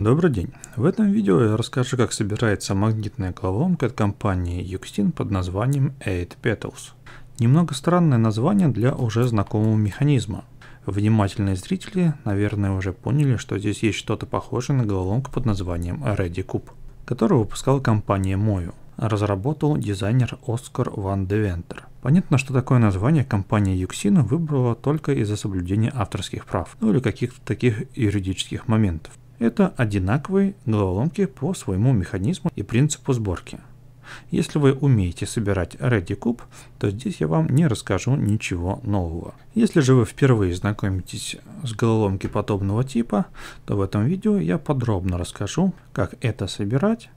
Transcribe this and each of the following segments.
Добрый день! В этом видео я расскажу, как собирается магнитная головоломка от компании Yuxtin под названием 8 Petals. Немного странное название для уже знакомого механизма. Внимательные зрители, наверное, уже поняли, что здесь есть что-то похожее на головоломку под названием Ready Cube, которую выпускала компания Мою. Разработал дизайнер Оскар Ван Девентер. Понятно, что такое название компания Юксина выбрала только из-за соблюдения авторских прав, ну или каких-то таких юридических моментов. Это одинаковые головоломки по своему механизму и принципу сборки. Если вы умеете собирать Ready Cube, то здесь я вам не расскажу ничего нового. Если же вы впервые знакомитесь с головоломки подобного типа, то в этом видео я подробно расскажу, как это собирать,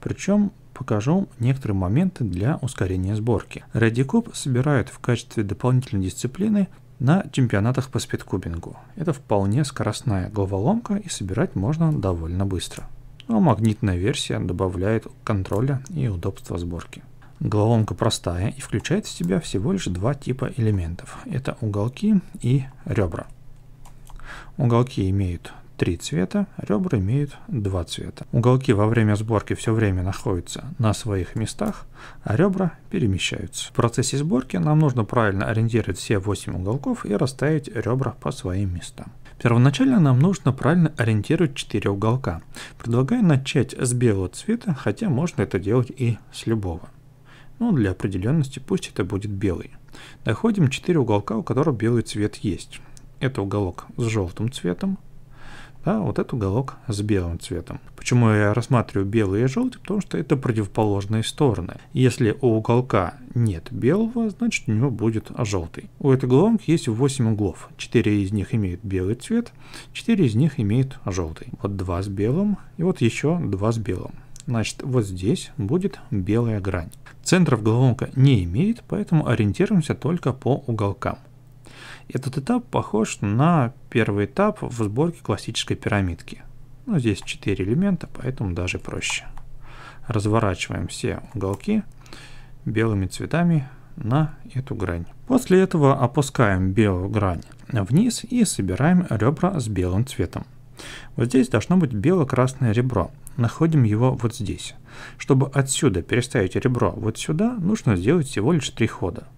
причем покажу некоторые моменты для ускорения сборки. Ready Cube собирают в качестве дополнительной дисциплины на чемпионатах по спидкубингу. Это вполне скоростная головоломка и собирать можно довольно быстро. Но магнитная версия добавляет контроля и удобства сборки. Головоломка простая и включает в себя всего лишь два типа элементов. Это уголки и ребра. Уголки имеют три цвета, ребра имеют два цвета. Уголки во время сборки все время находятся на своих местах, а ребра перемещаются. В процессе сборки нам нужно правильно ориентировать все 8 уголков и расставить ребра по своим местам. Первоначально нам нужно правильно ориентировать 4 уголка. Предлагаю начать с белого цвета, хотя можно это делать и с любого. Ну, для определенности пусть это будет белый. Находим 4 уголка, у которых белый цвет есть. Это уголок с желтым цветом, да, вот этот уголок с белым цветом. Почему я рассматриваю белый и желтый? Потому что это противоположные стороны. Если у уголка нет белого, значит у него будет желтый. У этой головки есть 8 углов. 4 из них имеют белый цвет, 4 из них имеют желтый. Вот 2 с белым и вот еще 2 с белым. Значит, вот здесь будет белая грань. Центров головоломка не имеет, поэтому ориентируемся только по уголкам. Этот этап похож на первый этап в сборке классической пирамидки. Ну, здесь 4 элемента, поэтому даже проще. Разворачиваем все уголки белыми цветами на эту грань. После этого опускаем белую грань вниз и собираем ребра с белым цветом. Вот здесь должно быть бело-красное ребро. Находим его вот здесь. Чтобы отсюда переставить ребро вот сюда, нужно сделать всего лишь три хода.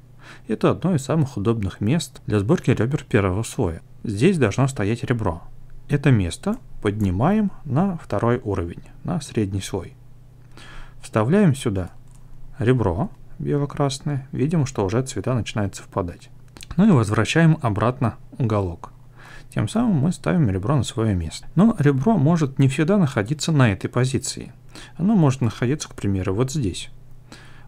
Это одно из самых удобных мест для сборки ребер первого слоя. Здесь должно стоять ребро. Это место поднимаем на второй уровень, на средний слой. Вставляем сюда ребро бело-красное. Видим, что уже цвета начинают совпадать. Ну и возвращаем обратно уголок. Тем самым мы ставим ребро на свое место. Но ребро может не всегда находиться на этой позиции. Оно может находиться, к примеру, вот здесь.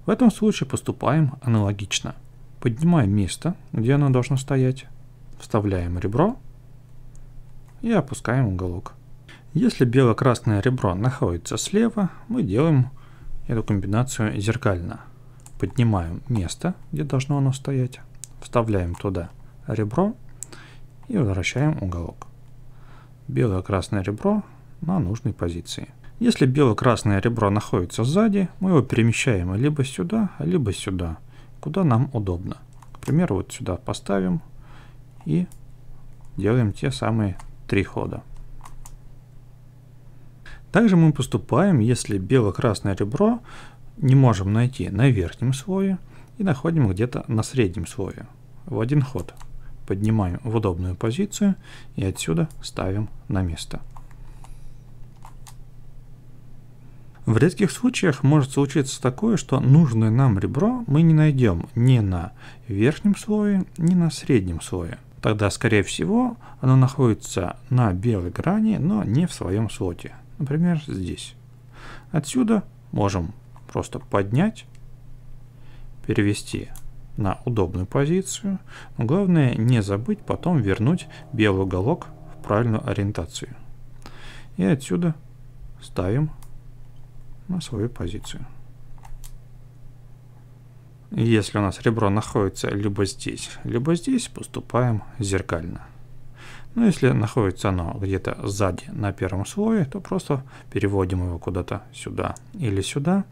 В этом случае поступаем аналогично – Поднимаем место, где оно должно стоять, вставляем ребро и опускаем уголок. Если бело-красное ребро находится слева, мы делаем эту комбинацию зеркально. Поднимаем место, где должно оно стоять, вставляем туда ребро и возвращаем уголок. Белое-красное ребро на нужной позиции. Если бело-красное ребро находится сзади, мы его перемещаем либо сюда, либо сюда – куда нам удобно. К примеру, вот сюда поставим и делаем те самые три хода. Также мы поступаем, если бело-красное ребро не можем найти на верхнем слое и находим где-то на среднем слое в один ход. Поднимаем в удобную позицию и отсюда ставим на место. В редких случаях может случиться такое, что нужное нам ребро мы не найдем ни на верхнем слое, ни на среднем слое. Тогда, скорее всего, оно находится на белой грани, но не в своем слоте. Например, здесь. Отсюда можем просто поднять, перевести на удобную позицию. Но главное не забыть потом вернуть белый уголок в правильную ориентацию. И отсюда ставим на свою позицию. Если у нас ребро находится либо здесь, либо здесь, поступаем зеркально. Но если находится оно где-то сзади на первом слое, то просто переводим его куда-то сюда или сюда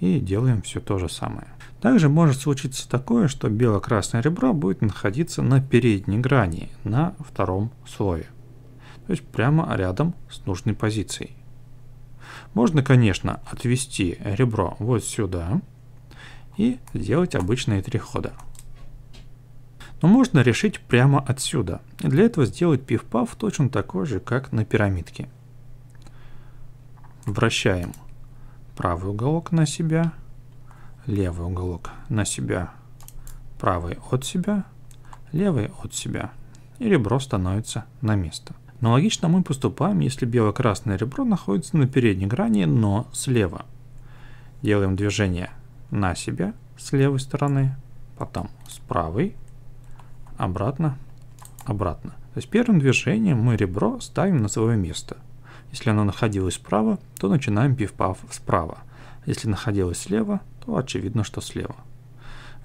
и делаем все то же самое. Также может случиться такое, что бело-красное ребро будет находиться на передней грани, на втором слое. То есть прямо рядом с нужной позицией. Можно, конечно, отвести ребро вот сюда и сделать обычные три хода. Но можно решить прямо отсюда. И для этого сделать пиф-паф точно такой же, как на пирамидке. Вращаем правый уголок на себя, левый уголок на себя, правый от себя, левый от себя. И ребро становится на место. Аналогично мы поступаем, если бело-красное ребро находится на передней грани, но слева. Делаем движение на себя с левой стороны, потом с правой, обратно, обратно. То есть первым движением мы ребро ставим на свое место. Если оно находилось справа, то начинаем пиф-паф справа. Если находилось слева, то очевидно, что слева.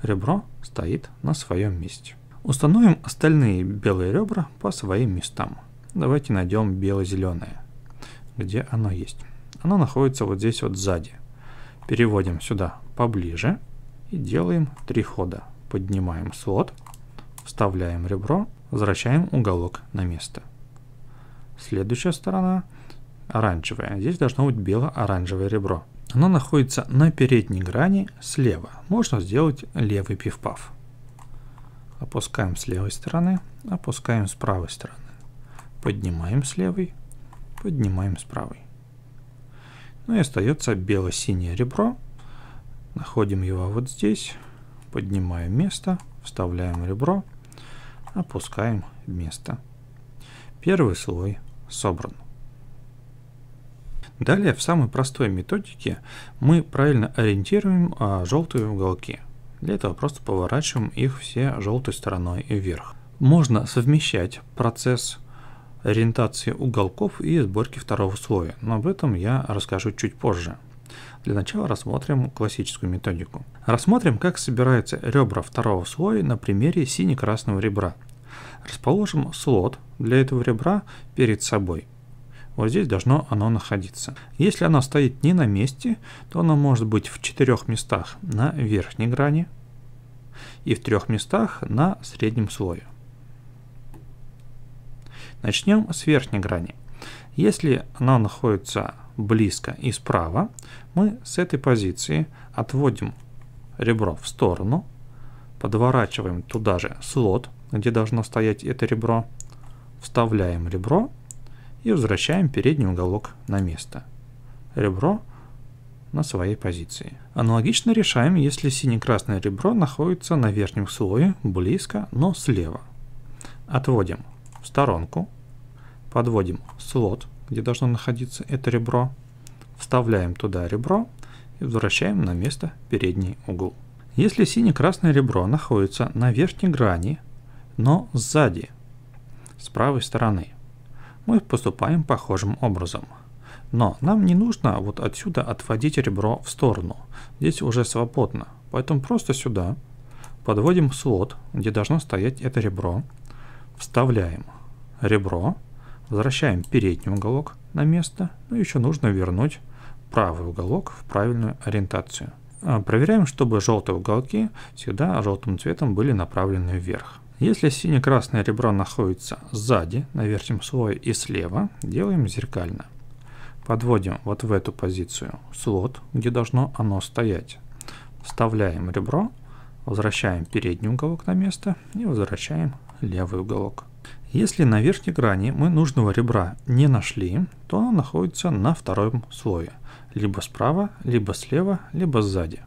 Ребро стоит на своем месте. Установим остальные белые ребра по своим местам. Давайте найдем бело-зеленое. Где оно есть? Оно находится вот здесь вот сзади. Переводим сюда поближе и делаем три хода. Поднимаем слот, вставляем ребро, возвращаем уголок на место. Следующая сторона оранжевая. Здесь должно быть бело-оранжевое ребро. Оно находится на передней грани слева. Можно сделать левый пивпав. Опускаем с левой стороны, опускаем с правой стороны. Поднимаем с левой, поднимаем с правой. Ну и остается бело-синее ребро. Находим его вот здесь, поднимаем место, вставляем ребро, опускаем место. Первый слой собран. Далее в самой простой методике мы правильно ориентируем а, желтые уголки. Для этого просто поворачиваем их все желтой стороной вверх. Можно совмещать процесс ориентации уголков и сборки второго слоя, но об этом я расскажу чуть позже. Для начала рассмотрим классическую методику. Рассмотрим, как собираются ребра второго слоя на примере сине-красного ребра. Расположим слот для этого ребра перед собой. Вот здесь должно оно находиться. Если оно стоит не на месте, то оно может быть в четырех местах на верхней грани и в трех местах на среднем слое. Начнем с верхней грани. Если она находится близко и справа, мы с этой позиции отводим ребро в сторону, подворачиваем туда же слот, где должно стоять это ребро, вставляем ребро и возвращаем передний уголок на место. Ребро на своей позиции. Аналогично решаем, если сине-красное ребро находится на верхнем слое, близко, но слева. Отводим в сторонку, подводим слот, где должно находиться это ребро, вставляем туда ребро и возвращаем на место передний угол. Если сине-красное ребро находится на верхней грани, но сзади, с правой стороны, мы поступаем похожим образом. Но нам не нужно вот отсюда отводить ребро в сторону, здесь уже свободно, поэтому просто сюда подводим слот, где должно стоять это ребро, Вставляем ребро, возвращаем передний уголок на место, но ну, еще нужно вернуть правый уголок в правильную ориентацию. А, проверяем, чтобы желтые уголки всегда желтым цветом были направлены вверх. Если сине-красное ребро находится сзади, на верхнем слое и слева, делаем зеркально. Подводим вот в эту позицию слот, где должно оно стоять. Вставляем ребро, возвращаем передний уголок на место и возвращаем левый уголок. Если на верхней грани мы нужного ребра не нашли, то оно находится на втором слое, либо справа, либо слева, либо сзади.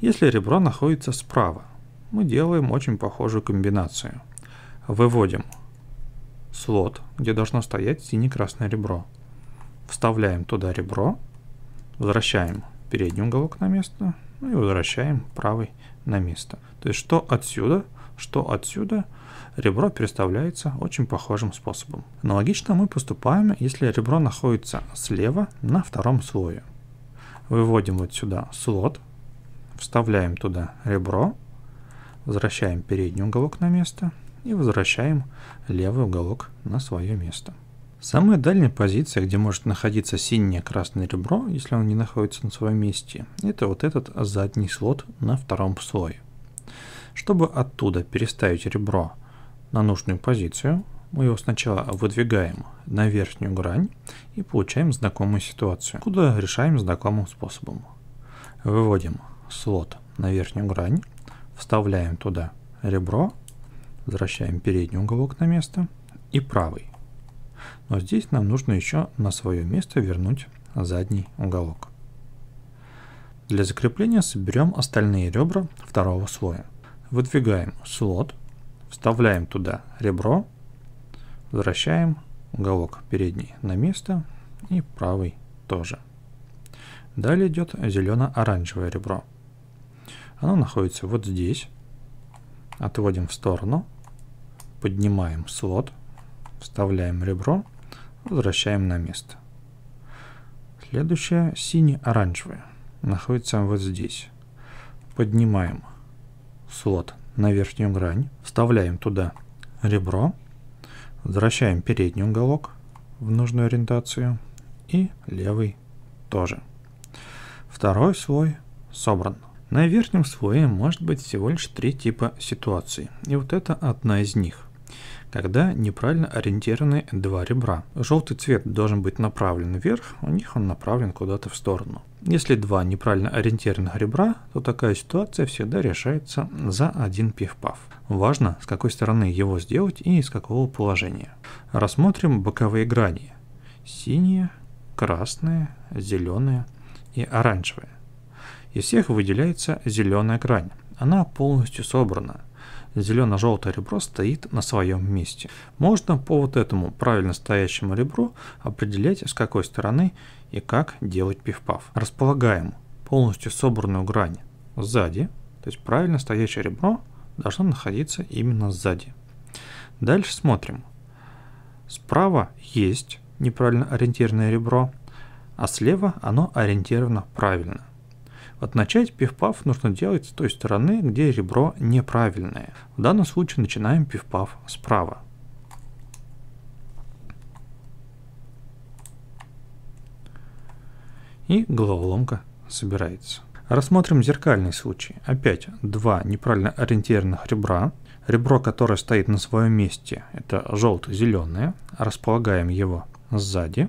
Если ребро находится справа, мы делаем очень похожую комбинацию. Выводим слот, где должно стоять сине-красное ребро. Вставляем туда ребро, возвращаем передний уголок на место ну и возвращаем правый на место. То есть что отсюда – что отсюда ребро переставляется очень похожим способом. Аналогично мы поступаем, если ребро находится слева на втором слое. Выводим вот сюда слот, вставляем туда ребро, возвращаем передний уголок на место и возвращаем левый уголок на свое место. Самая дальняя позиция, где может находиться синее красное ребро, если оно не находится на своем месте, это вот этот задний слот на втором слое. Чтобы оттуда переставить ребро на нужную позицию, мы его сначала выдвигаем на верхнюю грань и получаем знакомую ситуацию, куда решаем знакомым способом. Выводим слот на верхнюю грань, вставляем туда ребро, возвращаем передний уголок на место и правый. Но здесь нам нужно еще на свое место вернуть задний уголок. Для закрепления соберем остальные ребра второго слоя. Выдвигаем слот, вставляем туда ребро, возвращаем уголок передний на место и правый тоже. Далее идет зелено-оранжевое ребро. Оно находится вот здесь. Отводим в сторону, поднимаем слот, вставляем ребро, возвращаем на место. Следующее сине-оранжевое находится вот здесь. Поднимаем слот на верхнюю грань, вставляем туда ребро, возвращаем передний уголок в нужную ориентацию и левый тоже. Второй слой собран. На верхнем слое может быть всего лишь три типа ситуаций, и вот это одна из них когда неправильно ориентированы два ребра. Желтый цвет должен быть направлен вверх, у них он направлен куда-то в сторону. Если два неправильно ориентированных ребра, то такая ситуация всегда решается за один пиф-паф. Важно, с какой стороны его сделать и из какого положения. Рассмотрим боковые грани. Синие, красные, зеленые и оранжевые. Из всех выделяется зеленая грань. Она полностью собрана – зелено-желтое ребро стоит на своем месте. Можно по вот этому правильно стоящему ребру определять, с какой стороны и как делать пиф-паф. Располагаем полностью собранную грань сзади, то есть правильно стоящее ребро должно находиться именно сзади. Дальше смотрим. Справа есть неправильно ориентированное ребро, а слева оно ориентировано правильно. Вот начать пиф-паф нужно делать с той стороны, где ребро неправильное. В данном случае начинаем пиф-паф справа. И головоломка собирается. Рассмотрим зеркальный случай. Опять два неправильно ориентированных ребра. Ребро, которое стоит на своем месте, это желто-зеленое. Располагаем его сзади.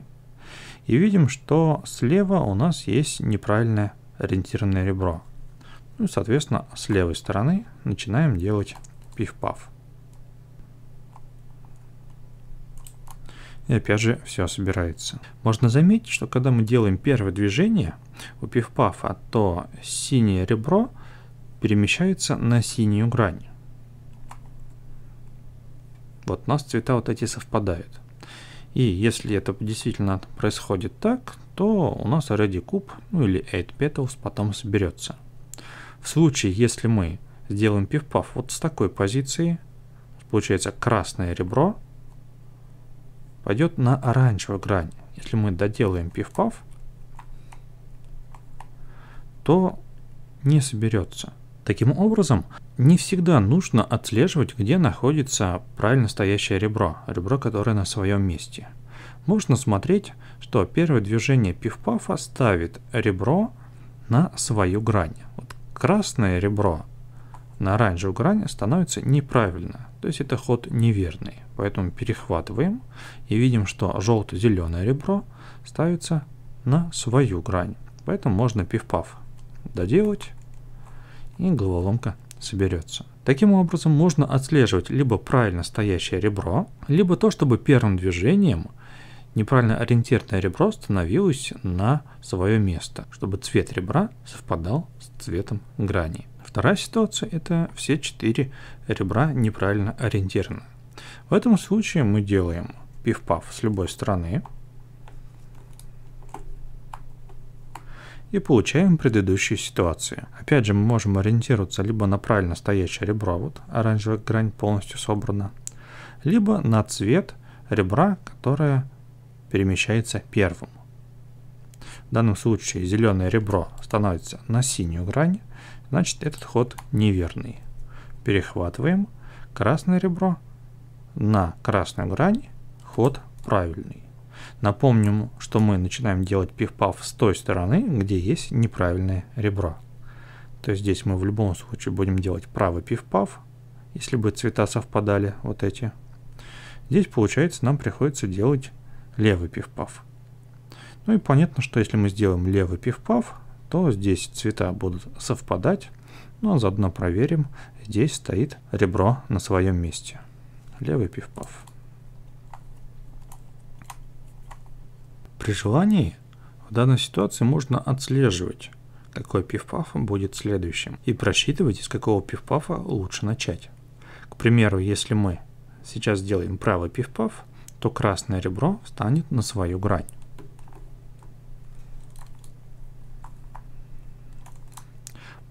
И видим, что слева у нас есть неправильное ориентированное ребро. Ну и, соответственно, с левой стороны начинаем делать пиф-паф. И опять же все собирается. Можно заметить, что когда мы делаем первое движение у пиф-пафа, то синее ребро перемещается на синюю грань. Вот у нас цвета вот эти совпадают. И если это действительно происходит так, то у нас already куб, ну или 8 petals потом соберется. В случае, если мы сделаем пиф-паф вот с такой позиции, получается красное ребро пойдет на оранжевую грань. Если мы доделаем пиф-паф, то не соберется. Таким образом, не всегда нужно отслеживать, где находится правильно стоящее ребро, ребро, которое на своем месте. Можно смотреть, что первое движение пиф-пафа ставит ребро на свою грань. Вот красное ребро на оранжевую грань становится неправильно, то есть это ход неверный. Поэтому перехватываем и видим, что желто-зеленое ребро ставится на свою грань. Поэтому можно пиф-паф доделать и головоломка соберется. Таким образом можно отслеживать либо правильно стоящее ребро, либо то, чтобы первым движением Неправильно ориентированное ребро становилось на свое место, чтобы цвет ребра совпадал с цветом грани. Вторая ситуация – это все четыре ребра неправильно ориентированы. В этом случае мы делаем пиф-паф с любой стороны и получаем предыдущие ситуации. Опять же, мы можем ориентироваться либо на правильно стоящее ребро, вот оранжевая грань полностью собрана, либо на цвет ребра, которое перемещается первым. В данном случае зеленое ребро становится на синюю грань, значит этот ход неверный. Перехватываем красное ребро на красную грань, ход правильный. Напомним, что мы начинаем делать пиф-паф с той стороны, где есть неправильное ребро. То есть здесь мы в любом случае будем делать правый пиф-паф, если бы цвета совпадали вот эти. Здесь получается нам приходится делать левый пивпав. Ну и понятно, что если мы сделаем левый пивпав, то здесь цвета будут совпадать, Ну а заодно проверим, здесь стоит ребро на своем месте. Левый пивпав. При желании в данной ситуации можно отслеживать, какой пиф будет следующим, и просчитывать, из какого пиф лучше начать. К примеру, если мы сейчас сделаем правый пиф то красное ребро встанет на свою грань.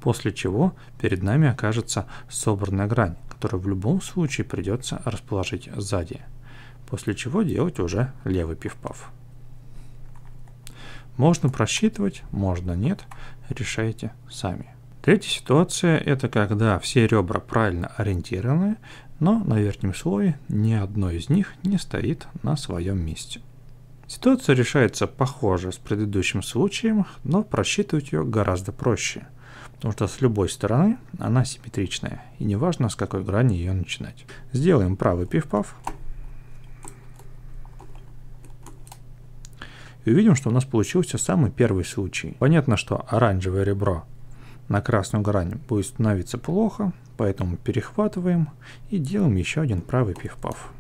После чего перед нами окажется собранная грань, которую в любом случае придется расположить сзади. После чего делать уже левый пиф Можно просчитывать, можно нет, решайте сами. Третья ситуация – это когда все ребра правильно ориентированы, но на верхнем слое ни одно из них не стоит на своем месте. Ситуация решается похоже с предыдущим случаем, но просчитывать ее гораздо проще, потому что с любой стороны она симметричная, и неважно с какой грани ее начинать. Сделаем правый пиф-паф. И увидим, что у нас получился самый первый случай. Понятно, что оранжевое ребро на красную грань будет становиться плохо, поэтому перехватываем и делаем еще один правый пиф-паф.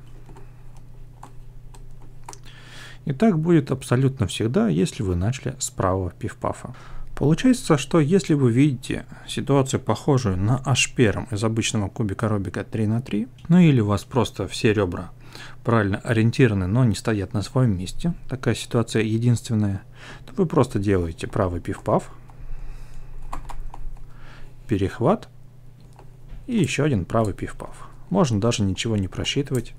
И так будет абсолютно всегда, если вы начали с правого пиф-пафа. Получается, что если вы видите ситуацию, похожую на h из обычного кубика Рубика 3 на 3 ну или у вас просто все ребра правильно ориентированы, но не стоят на своем месте, такая ситуация единственная, то вы просто делаете правый пиф-паф, перехват и еще один правый пиф-паф. Можно даже ничего не просчитывать,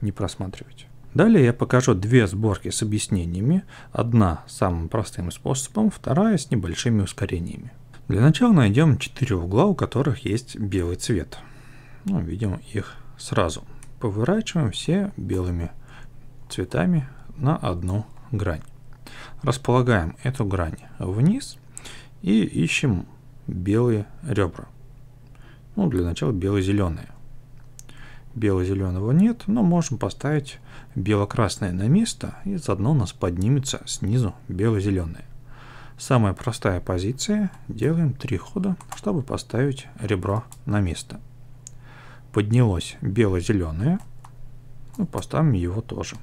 не просматривать. Далее я покажу две сборки с объяснениями. Одна самым простым способом, вторая с небольшими ускорениями. Для начала найдем четыре угла, у которых есть белый цвет. Ну, видим их сразу. Поворачиваем все белыми цветами на одну грань. Располагаем эту грань вниз и ищем белые ребра. Ну, для начала бело-зеленые. Бело-зеленого нет, но можем поставить бело-красное на место, и заодно у нас поднимется снизу бело-зеленое. Самая простая позиция. Делаем три хода, чтобы поставить ребро на место. Поднялось бело-зеленое. Ну, поставим его тоже.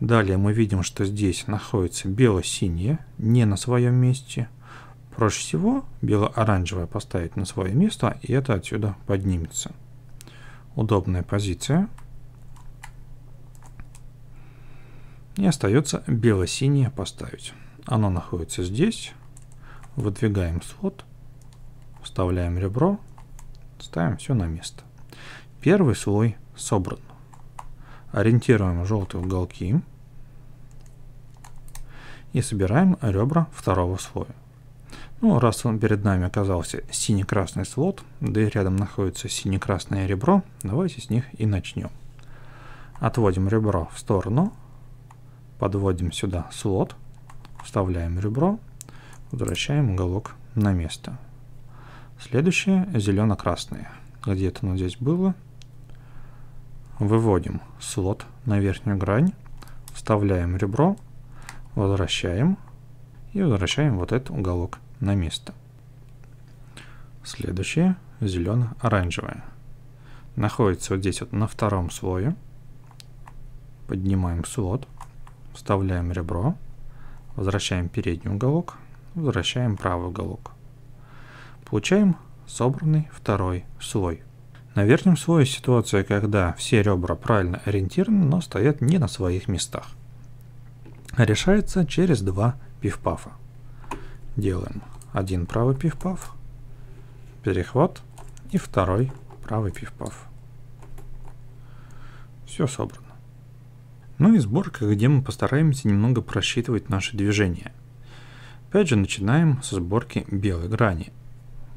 Далее мы видим, что здесь находится бело-синее, не на своем месте – Проще всего бело-оранжевое поставить на свое место, и это отсюда поднимется. Удобная позиция. И остается бело-синее поставить. Оно находится здесь. Выдвигаем слот. Вставляем ребро. Ставим все на место. Первый слой собран. Ориентируем желтые уголки. И собираем ребра второго слоя. Ну, раз он перед нами оказался синий-красный слот, да и рядом находится сине-красное ребро, давайте с них и начнем. Отводим ребро в сторону, подводим сюда слот, вставляем ребро, возвращаем уголок на место. Следующее зелено-красное. Где-то оно здесь было. Выводим слот на верхнюю грань, вставляем ребро, возвращаем и возвращаем вот этот уголок на место. Следующее зелено-оранжевое. Находится вот здесь вот на втором слое. Поднимаем слот, вставляем ребро, возвращаем передний уголок, возвращаем правый уголок. Получаем собранный второй слой. На верхнем слое ситуация, когда все ребра правильно ориентированы, но стоят не на своих местах. Решается через два пиф-пафа делаем один правый пивпав, паф перехват и второй правый пивпав. Все собрано. Ну и сборка, где мы постараемся немного просчитывать наши движения. Опять же начинаем со сборки белой грани.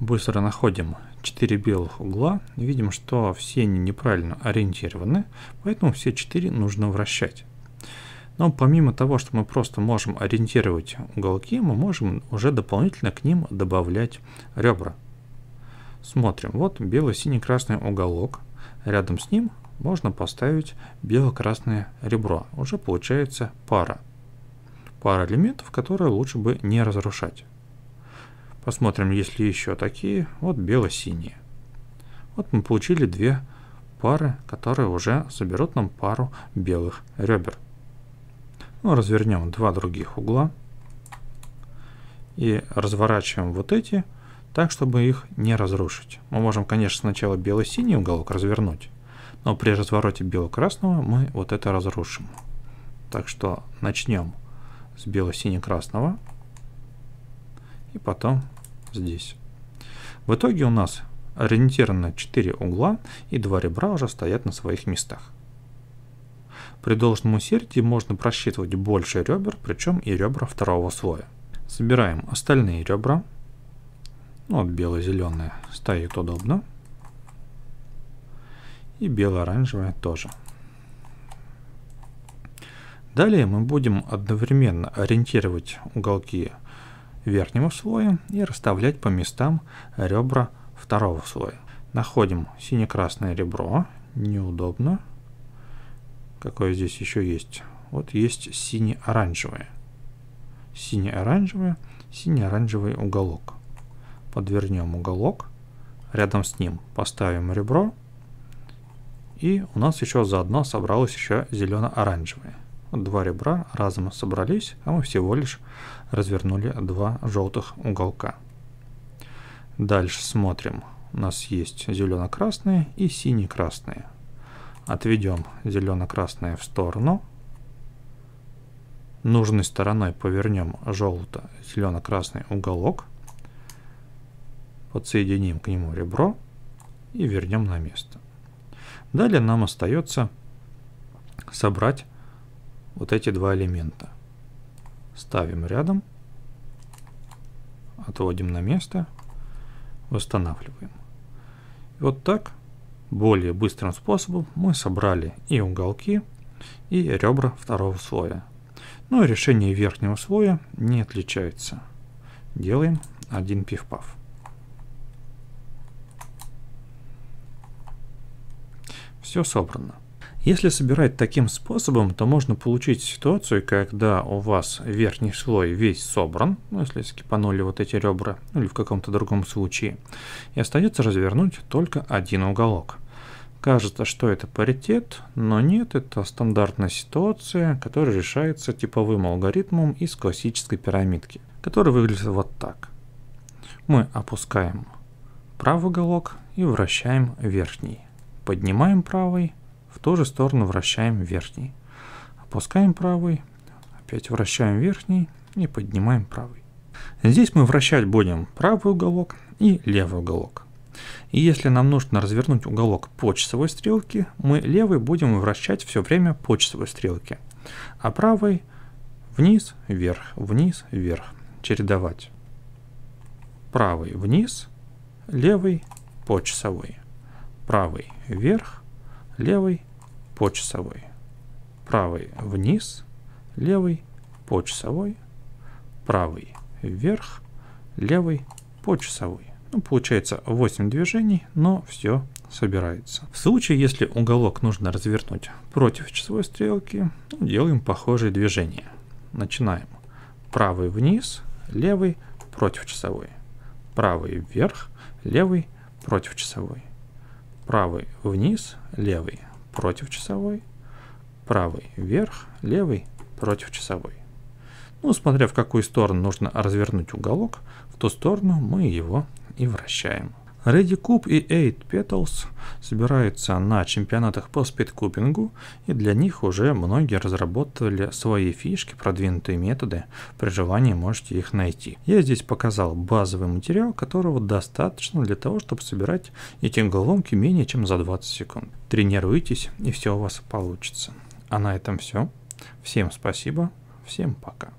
Быстро находим 4 белых угла, видим, что все они неправильно ориентированы, поэтому все 4 нужно вращать. Но помимо того, что мы просто можем ориентировать уголки, мы можем уже дополнительно к ним добавлять ребра. Смотрим, вот бело-синий-красный уголок, рядом с ним можно поставить бело-красное ребро. Уже получается пара. Пара элементов, которые лучше бы не разрушать. Посмотрим, есть ли еще такие. Вот бело-синие. Вот мы получили две пары, которые уже соберут нам пару белых ребер. Ну, развернем два других угла и разворачиваем вот эти так, чтобы их не разрушить. Мы можем, конечно, сначала бело-синий уголок развернуть, но при развороте бело-красного мы вот это разрушим. Так что начнем с бело-сине-красного и потом здесь. В итоге у нас ориентировано 4 угла и 2 ребра уже стоят на своих местах. При должном усердии можно просчитывать больше ребер, причем и ребра второго слоя. Собираем остальные ребра. Ну, вот бело зеленые стоит удобно. И бело оранжевые тоже. Далее мы будем одновременно ориентировать уголки верхнего слоя и расставлять по местам ребра второго слоя. Находим сине-красное ребро, неудобно, Какое здесь еще есть? Вот есть сине-оранжевое. Сине-оранжевое, сине-оранжевый уголок. Подвернем уголок, рядом с ним поставим ребро, и у нас еще заодно собралось еще зелено-оранжевое. Вот два ребра разом собрались, а мы всего лишь развернули два желтых уголка. Дальше смотрим. У нас есть зелено-красные и сине-красные. Отведем зелено-красное в сторону. Нужной стороной повернем желто-зелено-красный уголок. Подсоединим к нему ребро и вернем на место. Далее нам остается собрать вот эти два элемента. Ставим рядом, отводим на место, восстанавливаем. вот так более быстрым способом мы собрали и уголки, и ребра второго слоя. Но решение верхнего слоя не отличается. Делаем один пиф-паф. Все собрано. Если собирать таким способом, то можно получить ситуацию, когда у вас верхний слой весь собран, ну, если скипанули вот эти ребра, ну, или в каком-то другом случае, и остается развернуть только один уголок. Кажется, что это паритет, но нет, это стандартная ситуация, которая решается типовым алгоритмом из классической пирамидки, который выглядит вот так. Мы опускаем правый уголок и вращаем верхний. Поднимаем правый в ту же сторону вращаем верхний. Опускаем правый, опять вращаем верхний и поднимаем правый. Здесь мы вращать будем правый уголок и левый уголок. И если нам нужно развернуть уголок по часовой стрелке, мы левый будем вращать все время по часовой стрелке, а правый вниз, вверх, вниз, вверх, чередовать. Правый вниз, левый по часовой, правый вверх, левый по часовой, правый вниз, левый по часовой, правый вверх, левый по часовой. Ну, получается 8 движений, но все собирается. В случае, если уголок нужно развернуть против часовой стрелки, ну, делаем похожие движения. Начинаем. Правый вниз, левый против часовой. Правый вверх, левый против часовой правый вниз, левый против часовой, правый вверх, левый против часовой. Ну, смотря в какую сторону нужно развернуть уголок, в ту сторону мы его и вращаем. Редди Куб и Эйт Петлс собираются на чемпионатах по спидкубингу, и для них уже многие разработали свои фишки, продвинутые методы. При желании можете их найти. Я здесь показал базовый материал, которого достаточно для того, чтобы собирать эти головки менее чем за 20 секунд. Тренируйтесь, и все у вас получится. А на этом все. Всем спасибо, всем пока.